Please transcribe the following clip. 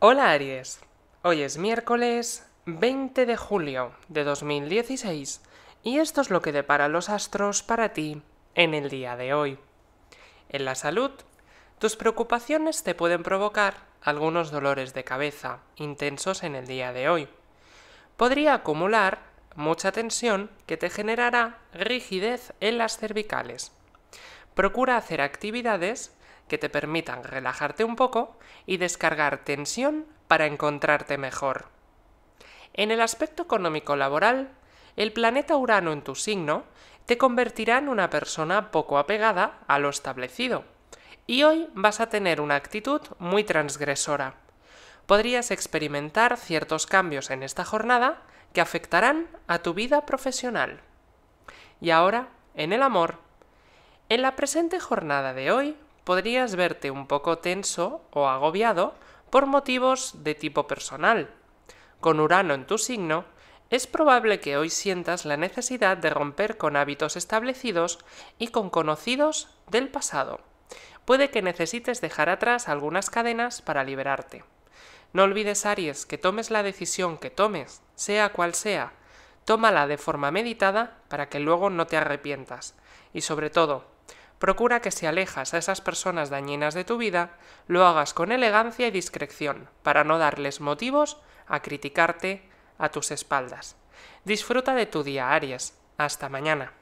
Hola Aries, hoy es miércoles 20 de julio de 2016 y esto es lo que depara los astros para ti en el día de hoy. En la salud, tus preocupaciones te pueden provocar algunos dolores de cabeza intensos en el día de hoy. Podría acumular mucha tensión que te generará rigidez en las cervicales. Procura hacer actividades que te permitan relajarte un poco y descargar tensión para encontrarte mejor. En el aspecto económico laboral, el planeta Urano en tu signo te convertirá en una persona poco apegada a lo establecido. Y hoy vas a tener una actitud muy transgresora. Podrías experimentar ciertos cambios en esta jornada que afectarán a tu vida profesional. Y ahora, en el amor. En la presente jornada de hoy podrías verte un poco tenso o agobiado por motivos de tipo personal. Con Urano en tu signo, es probable que hoy sientas la necesidad de romper con hábitos establecidos y con conocidos del pasado. Puede que necesites dejar atrás algunas cadenas para liberarte. No olvides, Aries, que tomes la decisión que tomes, sea cual sea. Tómala de forma meditada para que luego no te arrepientas. Y sobre todo, Procura que si alejas a esas personas dañinas de tu vida, lo hagas con elegancia y discreción, para no darles motivos a criticarte a tus espaldas. Disfruta de tu día, Aries. Hasta mañana.